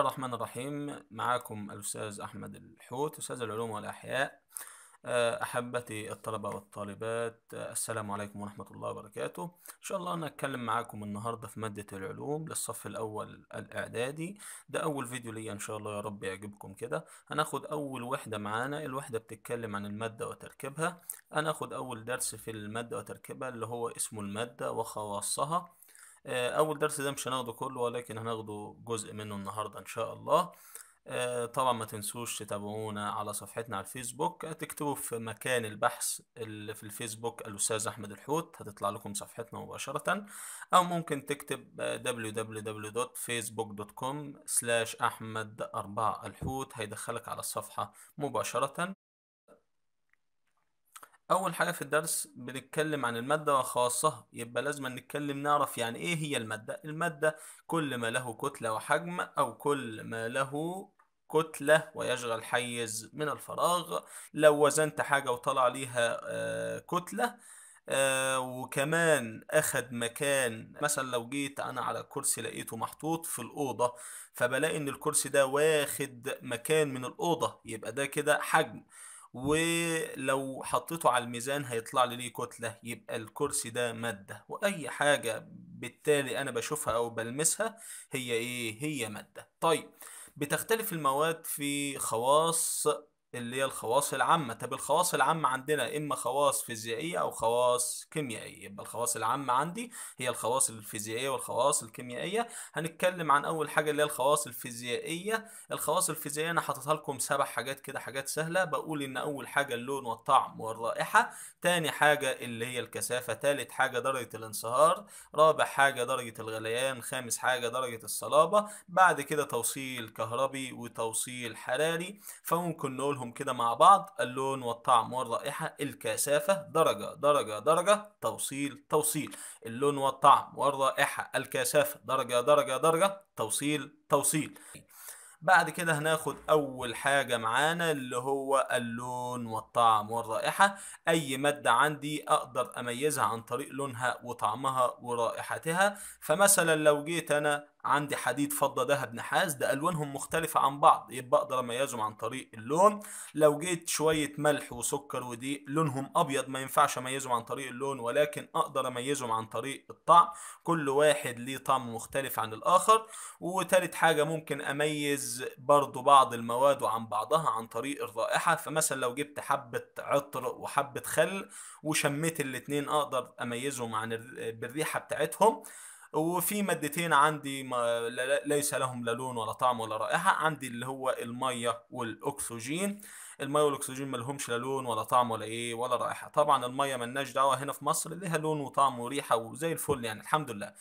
الله الرحمن الرحيم معاكم الأستاذ أحمد الحوت أستاذ العلوم والأحياء آه، أحبتي الطلبة والطالبات آه، السلام عليكم ورحمة الله وبركاته إن شاء الله أنا أتكلم معاكم النهاردة في مادة العلوم للصف الأول الإعدادي ده أول فيديو ليا إن شاء الله يا رب يعجبكم كده هناخد أول وحدة معانا الوحدة بتتكلم عن المادة وتركيبها هناخد أول درس في المادة وتركيبها اللي هو اسمه المادة وخواصها آه، اول درس ده مش هناخده كله ولكن هناخده جزء منه النهارده ان شاء الله آه، طبعا ما تنسوش تتابعونا على صفحتنا على الفيسبوك تكتبوا في مكان البحث اللي في الفيسبوك الأستاذ أحمد الحوت هتطلع لكم صفحتنا مباشرة أو ممكن تكتب www.facebook.com أحمد أربعة الحوت هيدخلك على الصفحة مباشرة اول حاجه في الدرس بنتكلم عن الماده وخواصها يبقى لازم نتكلم نعرف يعني ايه هي الماده الماده كل ما له كتله وحجم او كل ما له كتلة ويشغل حيز من الفراغ لو وزنت حاجة وطلع ليها آه، كتلة آه، وكمان أخد مكان مثلا لو جيت أنا على كرسي لقيته محطوط في الأوضة فبلاقي إن الكرسي ده واخد مكان من الأوضة يبقى ده كده حجم ولو حطيته على الميزان هيطلع لي ليه كتلة يبقى الكرسي ده مادة وأي حاجة بالتالي أنا بشوفها أو بلمسها هي إيه؟ هي مادة طيب بتختلف المواد في خواص اللي هي الخواص العامة طب الخواص العامة عندنا إما خواص فيزيائية أو خواص كيميائية يبقى الخواص العامة عندي هي الخواص الفيزيائية والخواص الكيميائية هنتكلم عن أول حاجة اللي هي الخواص الفيزيائية الخواص الفيزيائية أنا حاططها لكم سبع حاجات كده حاجات سهلة بقول إن أول حاجة اللون والطعم والرائحة تاني حاجة اللي هي الكثافة تالت حاجة درجة الانصهار رابع حاجة درجة الغليان خامس حاجة درجة الصلابة بعد كده توصيل كهربي وتوصيل حراري فممكن نقولهم كلهم كده مع بعض اللون والطعم والرائحة الكثافة درجة درجة درجة توصيل توصيل اللون والطعم والرائحة الكثافة درجة درجة درجة توصيل توصيل بعد كده هناخد أول حاجة معانا اللي هو اللون والطعم والرائحة أي مادة عندي أقدر أميزها عن طريق لونها وطعمها ورائحتها فمثلا لو جيت أنا عندي حديد فضة ذهب نحاس ده ألوانهم مختلفة عن بعض يبقى أقدر أميزهم عن طريق اللون لو جيت شوية ملح وسكر ودي لونهم أبيض ما ينفعش أميزهم عن طريق اللون ولكن أقدر أميزهم عن طريق الطعم كل واحد ليه طعم مختلف عن الآخر وتالت حاجة ممكن أميز برضو بعض المواد عن بعضها عن طريق الرائحة فمثلا لو جبت حبة عطر وحبة خل وشميت الاتنين أقدر أميزهم عن بالريحة بتاعتهم وفي مادتين عندي ما ليس لهم لا لون ولا طعم ولا رائحه عندي اللي هو الميه والاكسجين الميه والاكسجين ما لهمش لا لون ولا طعم ولا ايه ولا رائحه طبعا الميه ملناش دعوه هنا في مصر ليها لون وطعم وريحه وزي الفل يعني الحمد لله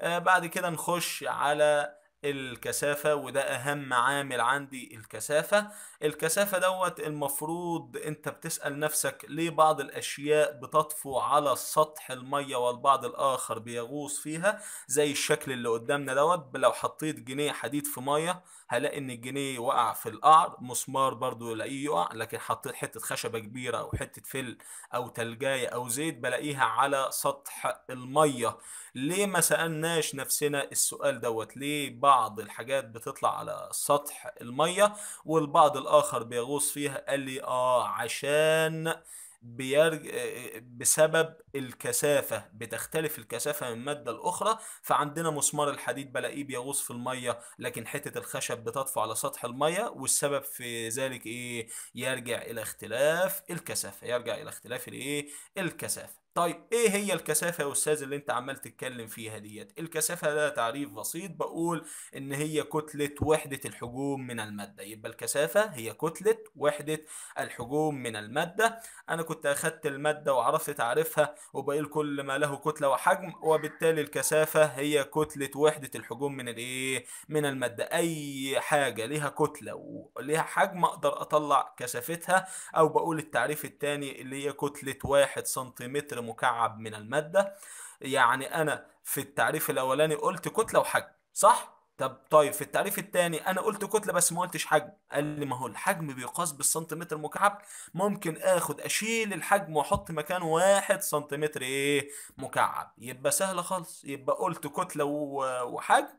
آه بعد كده نخش على الكثافه وده اهم عامل عندي الكثافه الكثافه دوت المفروض انت بتسال نفسك ليه بعض الاشياء بتطفو على سطح الميه والبعض الاخر بيغوص فيها زي الشكل اللي قدامنا دوت لو حطيت جنيه حديد في ميه هلاقي ان الجنيه وقع في القعر مسمار برضو الاقيه يقع لكن حطيت حته خشبه كبيره او حته فل او تلجايه او زيت بلاقيها على سطح الميه ليه ما سالناش نفسنا السؤال دوت ليه بعض الحاجات بتطلع على سطح الميه والبعض الاخر بيغوص فيها قال لي اه عشان بيرج... آه، آه، بسبب الكثافة بتختلف الكثافة من مادة الأخرى فعندنا مسمار الحديد بلاقيه بيغوص في المية لكن حتة الخشب بتطفو على سطح المية والسبب في ذلك إيه يرجع إلى اختلاف الكثافة يرجع إلى اختلاف الإيه الكثافة طيب ايه هي الكثافة يا استاذ اللي انت عمال تتكلم فيها ديت الكثافة ده تعريف بسيط بقول ان هي كتلة وحدة الحجوم من المادة يبقى الكثافة هي كتلة وحدة الحجوم من المادة انا كنت اخدت المادة وعرفت تعريفها وبقول كل ما له كتلة وحجم وبالتالي الكثافة هي كتلة وحدة الحجوم من الايه من المادة اي حاجة ليها كتلة وليها حجم اقدر اطلع كثافتها او بقول التعريف التاني اللي هي كتلة واحد سنتيمتر مكعب من المادة يعني أنا في التعريف الأولاني قلت كتلة وحجم صح؟ طب طيب في التعريف الثاني انا قلت كتله بس ما قلتش حجم قال لي ما هو الحجم بيقاس بالسنتيمتر مكعب ممكن اخد اشيل الحجم واحط مكانه واحد سنتيمتر ايه مكعب يبقى سهله خالص يبقى قلت كتله وحجم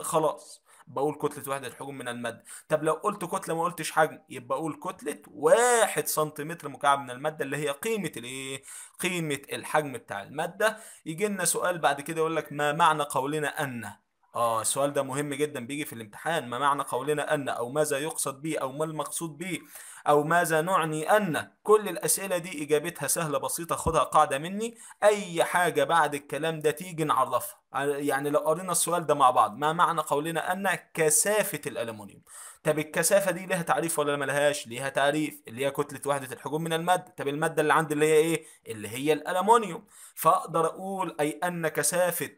خلاص بقول كتله واحد الحجم من الماده طب لو قلت كتله ما قلتش حجم يبقى اقول كتله واحد سنتيمتر مكعب من الماده اللي هي قيمه الايه قيمه الحجم بتاع الماده يجي لنا سؤال بعد كده يقول لك ما معنى قولنا ان اه السؤال ده مهم جدا بيجي في الامتحان ما معنى قولنا ان او ماذا يقصد به او ما المقصود به او ماذا نعني ان كل الاسئله دي اجابتها سهله بسيطه خدها قاعده مني اي حاجه بعد الكلام ده تيجي نعرفها يعني لو قرينا السؤال ده مع بعض ما معنى قولنا ان كثافه الألمونيوم طب الكثافه دي ليها تعريف ولا ملهاش ليها تعريف اللي هي كتله وحده الحجم من الماده طب الماده اللي عندي اللي هي ايه اللي هي الألمونيوم فاقدر اقول اي ان كثافه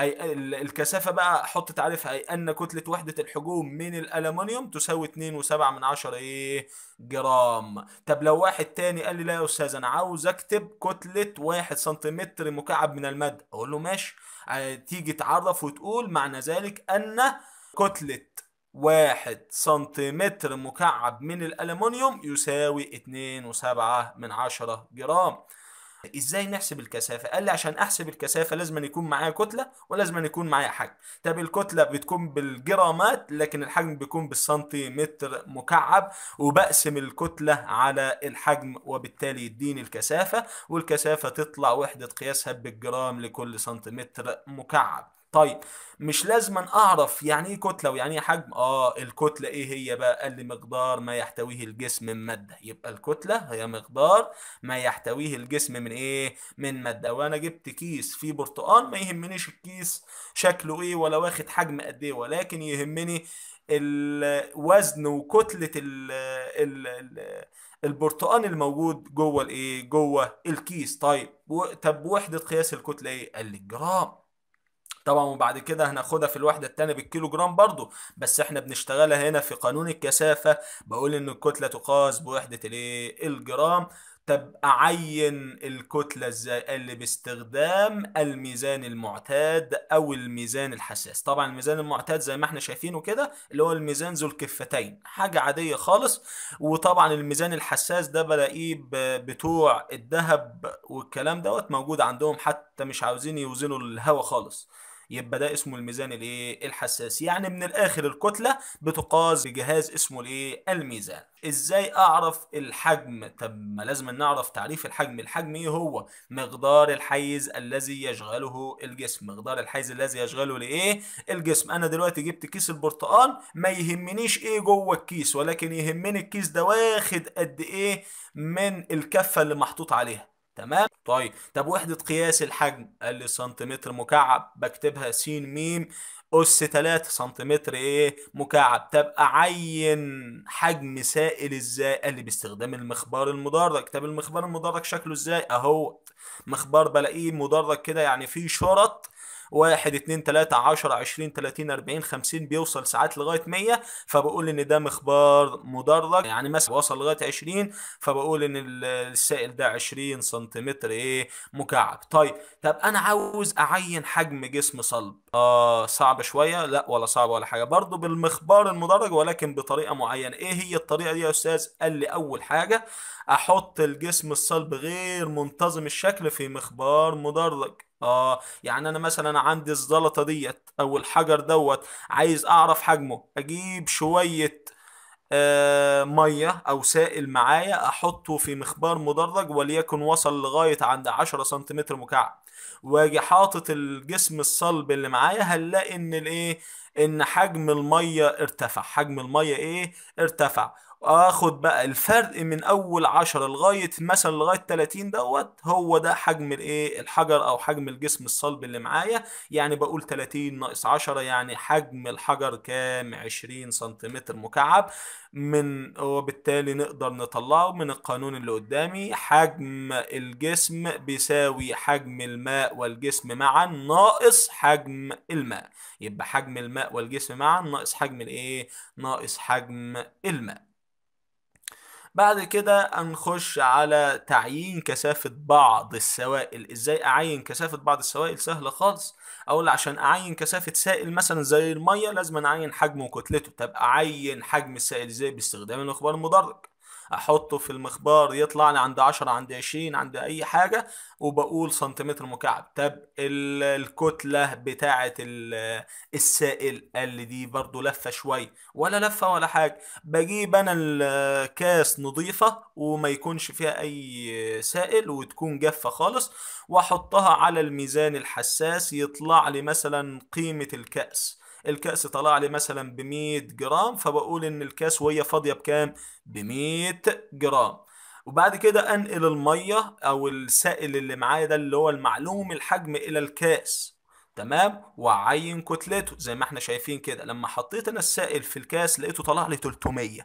أي الكثافة بقى حط تعريفها أي أن كتلة وحدة الحجوم من الألمنيوم تساوي 2.7 من عشرة إيه جرام طب لو واحد تاني قال لي لا يا أستاذ أنا عاوز أكتب كتلة واحد سنتيمتر مكعب من المادة أقول له ماشي آه، تيجي تعرف وتقول معنى ذلك أن كتلة واحد سنتيمتر مكعب من الألمنيوم يساوي 2.7 من عشرة جرام ازاي نحسب الكثافه قال لي عشان احسب الكثافه لازم أن يكون معايا كتله ولازم أن يكون معايا حجم طب الكتله بتكون بالجرامات لكن الحجم بيكون بالسنتيمتر مكعب وبقسم الكتله على الحجم وبالتالي يديني الكثافه والكثافه تطلع وحده قياسها بالجرام لكل سنتيمتر مكعب طيب مش لازم اعرف يعني ايه كتله ويعني ايه حجم اه الكتله ايه هي بقى قال لي مقدار ما يحتويه الجسم من ماده يبقى الكتله هي مقدار ما يحتويه الجسم من ايه من ماده وانا جبت كيس فيه برتقال ما يهمنيش الكيس شكله ايه ولا واخد حجم قد ايه ولكن يهمني الوزن وكتله ال ال ال البرتقان الموجود جوه الايه جوه الكيس طيب طب وحده قياس الكتله ايه قال لي الجرام طبعا وبعد كده هناخدها في الوحده الثانيه بالكيلو جرام برضو بس احنا بنشتغلها هنا في قانون الكثافه بقول ان الكتله تقاس بوحده الايه الجرام طب اعين الكتله ازاي قال لي باستخدام الميزان المعتاد او الميزان الحساس طبعا الميزان المعتاد زي ما احنا شايفينه كده اللي هو الميزان ذو الكفتين حاجه عاديه خالص وطبعا الميزان الحساس ده بلاقيه بتوع الذهب والكلام دوت موجود عندهم حتى مش عاوزين يوزنوا الهواء خالص يبقى ده اسمه الميزان الايه الحساس يعني من الاخر الكتله بتقاس بجهاز اسمه الايه الميزان ازاي اعرف الحجم طب ما لازم نعرف تعريف الحجم الحجم ايه هو مقدار الحيز الذي يشغله الجسم مقدار الحيز الذي يشغله لايه الجسم انا دلوقتي جبت كيس البرتقال ما يهمنيش ايه جوه الكيس ولكن يهمني الكيس ده واخد قد ايه من الكفه اللي محطوط عليها تمام طيب طب وحدة قياس الحجم قال لي سنتيمتر مكعب بكتبها س م أس 3 سنتيمتر إيه مكعب طب أعين حجم سائل إزاي قال لي باستخدام المخبار المدرج طب المخبار المدرج شكله إزاي أهو مخبار بلاقيه مدرج كده يعني فيه شرط 1 2 3 10 20 30 40 50 بيوصل ساعات لغايه 100 فبقول ان ده مخبار مدرج يعني مثلا وصل لغايه 20 فبقول ان السائل ده 20 سنتيمتر ايه مكعب طيب طب انا عاوز اعين حجم جسم صلب اه صعب شويه لا ولا صعب ولا حاجه برضو بالمخبار المدرج ولكن بطريقه معينه ايه هي الطريقه دي يا استاذ قال لي اول حاجه احط الجسم الصلب غير منتظم الشكل في مخبار مدرج اه يعني انا مثلا عندي الزلطه ديت او الحجر دوت عايز اعرف حجمه اجيب شويه آه ميه او سائل معايا احطه في مخبار مدرج وليكن وصل لغايه عند 10 سنتيمتر مكعب واجي حاطط الجسم الصلب اللي معايا هنلاقي ان الايه ان حجم الميه ارتفع حجم الميه ايه ارتفع اخد بقى الفرق من اول عشرة لغاية مثلا لغاية 30 دوت هو ده حجم الايه الحجر او حجم الجسم الصلب اللي معايا يعني بقول 30 ناقص 10 يعني حجم الحجر كام 20 سنتيمتر مكعب من وبالتالي نقدر نطلعه من القانون اللي قدامي حجم الجسم بيساوي حجم الماء والجسم معا ناقص حجم الماء يبقى حجم الماء والجسم معا ناقص حجم الايه ناقص حجم الماء بعد كده هنخش على تعيين كثافة بعض السوائل ازاي اعين كثافة بعض السوائل سهلة خالص اقول عشان اعين كثافة سائل مثلا زي المية لازم اعين حجمه وكتلته طب اعين حجم السائل ازاي باستخدام الاخبار المدرج احطه في المخبار يطلع لي عند 10 عند 20 عند اي حاجه وبقول سنتيمتر مكعب طب الكتله بتاعه السائل قال لي دي برضو لفه شويه ولا لفه ولا حاجه بجيب انا الكاس نظيفه وما يكونش فيها اي سائل وتكون جافه خالص واحطها على الميزان الحساس يطلع لي مثلا قيمه الكاس الكأس طلع لي مثلا ب 100 جرام فبقول ان الكأس وهي فاضية بكام ب 100 جرام وبعد كده انقل المية او السائل اللي معايا ده اللي هو المعلوم الحجم الى الكأس تمام واعين كتلته زي ما احنا شايفين كده لما حطيت انا السائل في الكاس لقيته طلع لي 300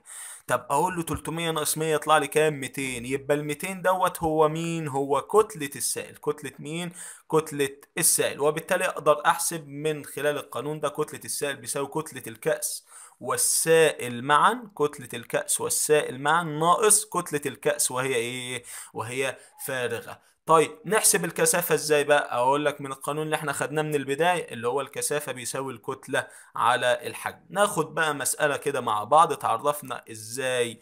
طب اقول له 300 ناقص 100 يطلع لي كام 200 يبقى ال 200 دوت هو مين هو كتله السائل كتله مين كتله السائل وبالتالي اقدر احسب من خلال القانون ده كتله السائل بيساوي كتله الكاس والسائل معا كتلة الكأس والسائل معا ناقص كتلة الكأس وهي إيه؟ وهي فارغة طيب نحسب الكثافة ازاي بقى اقول لك من القانون اللي احنا خدناه من البداية اللي هو الكثافة بيساوي الكتلة على الحجم ناخد بقى مسألة كده مع بعض تعرفنا ازاي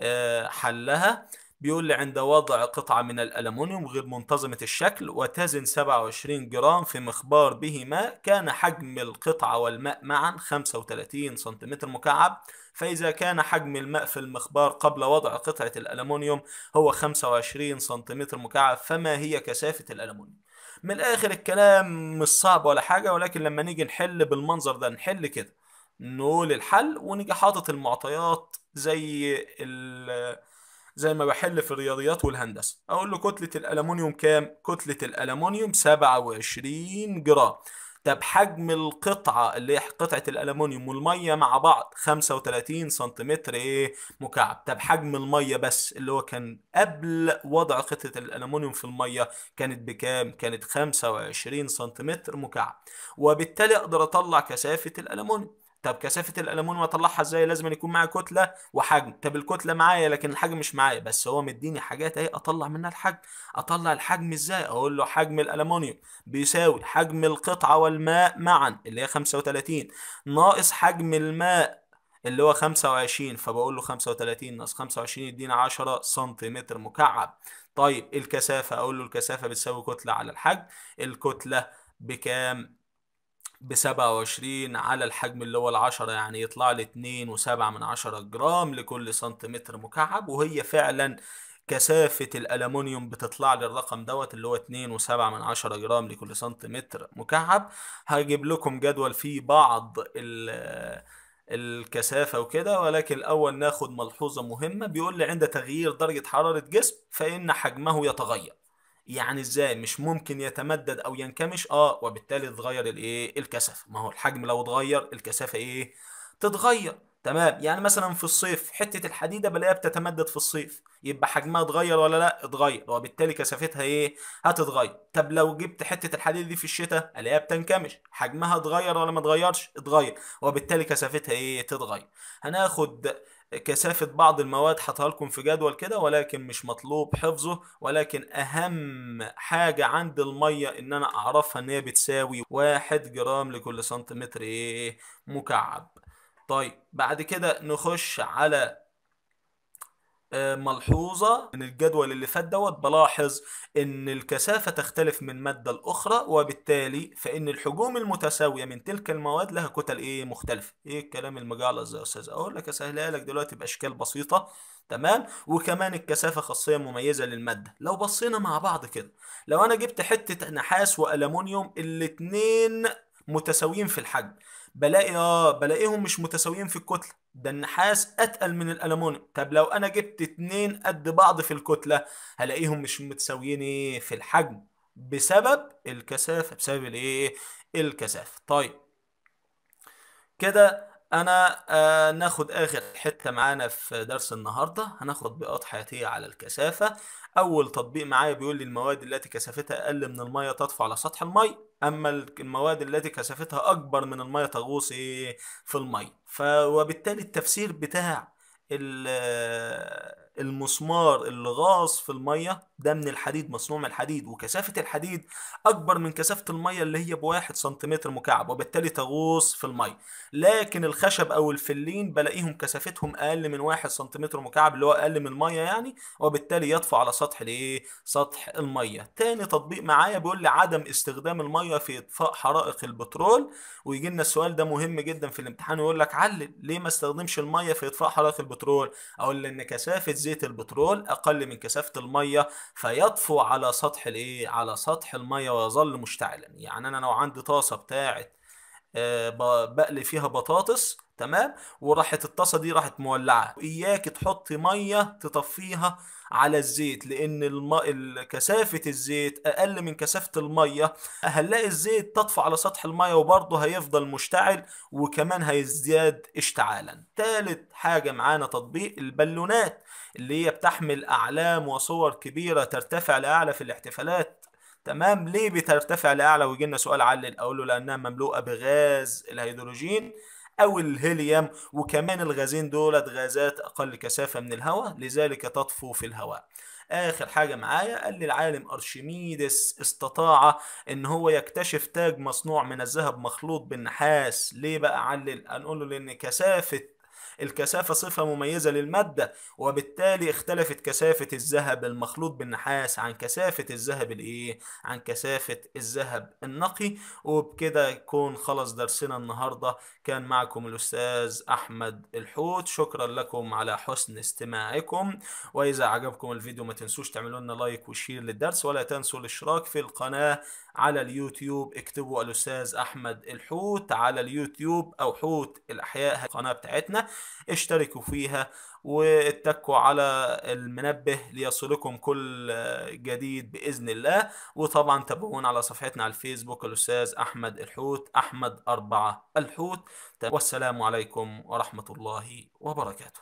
آه، حلها بيقول لي عند وضع قطعة من الألمونيوم غير منتظمة الشكل وتزن 27 جرام في مخبار به ماء كان حجم القطعة والماء معا 35 سنتيمتر مكعب فإذا كان حجم الماء في المخبار قبل وضع قطعة الألمونيوم هو 25 سنتيمتر مكعب فما هي كثافة الألمونيوم من الآخر الكلام مش صعب ولا حاجة ولكن لما نيجي نحل بالمنظر ده نحل كده نقول الحل ونيجي حاطط المعطيات زي ال زي ما بحل في الرياضيات والهندسة أقول له كتلة الألمونيوم كام؟ كتلة الألمونيوم 27 جرام طب حجم القطعة اللي هي قطعة الألمونيوم والمية مع بعض 35 سنتيمتر إيه مكعب طب حجم المية بس اللي هو كان قبل وضع قطعة الألمونيوم في المية كانت بكام؟ كانت 25 سنتيمتر مكعب وبالتالي أقدر أطلع كثافة الألمونيوم طب كثافه الالومنيوم اطلعها ازاي لازم يكون معايا كتله وحجم طب الكتله معايا لكن الحجم مش معايا بس هو مديني حاجات اهي اطلع منها الحجم اطلع الحجم ازاي اقول له حجم الالومنيوم بيساوي حجم القطعه والماء معا اللي هي 35 ناقص حجم الماء اللي هو 25 فبقول له 35 ناقص 25 يدينا 10 سنتيمتر مكعب طيب الكثافه اقول له الكثافه بتساوي كتله على الحجم الكتله بكام ب 27 على الحجم اللي هو ال 10 يعني يطلع لي 2.7 من جرام لكل سنتيمتر مكعب وهي فعلا كثافة الالومنيوم بتطلع لي الرقم دوت اللي هو 2.7 من جرام لكل سنتيمتر مكعب هجيب لكم جدول فيه بعض ال الكثافة وكده ولكن الأول ناخد ملحوظة مهمة بيقول لي عند تغيير درجة حرارة جسم فإن حجمه يتغير يعني ازاي مش ممكن يتمدد او ينكمش اه وبالتالي تتغير الايه الكثافه ما هو الحجم لو اتغير الكثافه ايه تتغير تمام يعني مثلا في الصيف حته الحديده بلاقيها بتتمدد في الصيف يبقى حجمها اتغير ولا لا اتغير وبالتالي كثافتها ايه هتتغير طب لو جبت حته الحديد دي في الشتاء الاقيها بتنكمش حجمها اتغير ولا ما اتغيرش اتغير وبالتالي كثافتها ايه تتغير هناخد كثافة بعض المواد حطها لكم في جدول كده ولكن مش مطلوب حفظه ولكن أهم حاجة عند المية إن أنا أعرفها إن هي بتساوي واحد جرام لكل سنتيمتر إيه مكعب طيب بعد كده نخش على آه، ملحوظة من الجدول اللي فات دوت بلاحظ ان الكثافة تختلف من مادة لأخرى وبالتالي فإن الحجوم المتساوية من تلك المواد لها كتل ايه مختلفة ايه الكلام المجعلص يا استاذ اقول لك اسهلها لك دلوقتي بأشكال بسيطة تمام وكمان الكثافة خاصية مميزة للمادة لو بصينا مع بعض كده لو انا جبت حتة نحاس وألمونيوم الاتنين متساويين في الحجم بلاقي اه بلاقيهم مش متساويين في الكتلة ده النحاس اتقل من الالومنيوم طب لو انا جبت اتنين قد بعض في الكتله هلاقيهم مش متساويين ايه في الحجم بسبب الكثافه بسبب الايه الكثافه طيب كده انا آه ناخد اخر حته معانا في درس النهارده هناخد بيئات حياتيه على الكثافه اول تطبيق معايا بيقول لي المواد التي كثافتها اقل من الميه تطفو على سطح الميه اما المواد التي كثافتها اكبر من الميه تغوص ايه في الميه وبالتالي التفسير بتاع المسمار اللي غاص في الميه ده من الحديد مصنوع من الحديد وكثافه الحديد اكبر من كثافه الميه اللي هي بواحد سنتيمتر مكعب وبالتالي تغوص في الميه لكن الخشب او الفلين بلاقيهم كثافتهم اقل من واحد سنتيمتر مكعب اللي هو اقل من الميه يعني وبالتالي يطفو على سطح الايه سطح الميه تاني تطبيق معايا بيقول لي عدم استخدام الميه في اطفاء حرائق البترول ويجي لنا السؤال ده مهم جدا في الامتحان ويقول لك علل ليه ما استخدمش الميه في اطفاء حرائق البترول اقول لان كثافه زيت البترول اقل من كثافه الميه فيطفو على سطح الايه على سطح الميه ويظل مشتعلا يعني انا لو عندي طاسه بتاعه آه، بقلي فيها بطاطس تمام وراحت الطاسه دي راحت مولعه اياك تحطي ميه تطفيها على الزيت لان الم... كثافه الزيت اقل من كثافه الميه هنلاقي الزيت تطفى على سطح الميه وبرضه هيفضل مشتعل وكمان هيزداد اشتعالا ثالث حاجه معانا تطبيق البالونات اللي هي بتحمل اعلام وصور كبيره ترتفع لاعلى في الاحتفالات تمام ليه بترتفع لاعلى ويجي لنا سؤال علل اقول له لانها مملوءه بغاز الهيدروجين او الهيليوم وكمان الغازين دولت غازات اقل كثافه من الهواء لذلك تطفو في الهواء اخر حاجه معايا قال لي العالم ارشميدس استطاع ان هو يكتشف تاج مصنوع من الذهب مخلوط بالنحاس ليه بقى علل هنقول له لان كثافه الكثافة صفة مميزة للمادة وبالتالي اختلفت كثافة الذهب المخلوط بالنحاس عن كثافة الذهب الايه عن كثافة الذهب النقي وبكده يكون خلص درسنا النهاردة كان معكم الأستاذ أحمد الحوت شكرا لكم على حسن استماعكم وإذا عجبكم الفيديو ما تنسوش تعملوا لنا لايك وشير للدرس ولا تنسوا الاشتراك في القناة على اليوتيوب اكتبوا الأستاذ أحمد الحوت على اليوتيوب أو حوت الأحياء القناة بتاعتنا اشتركوا فيها واتكوا على المنبه ليصلكم كل جديد باذن الله وطبعا تابعونا على صفحتنا على الفيسبوك الاستاذ احمد الحوت احمد أربعة الحوت والسلام عليكم ورحمه الله وبركاته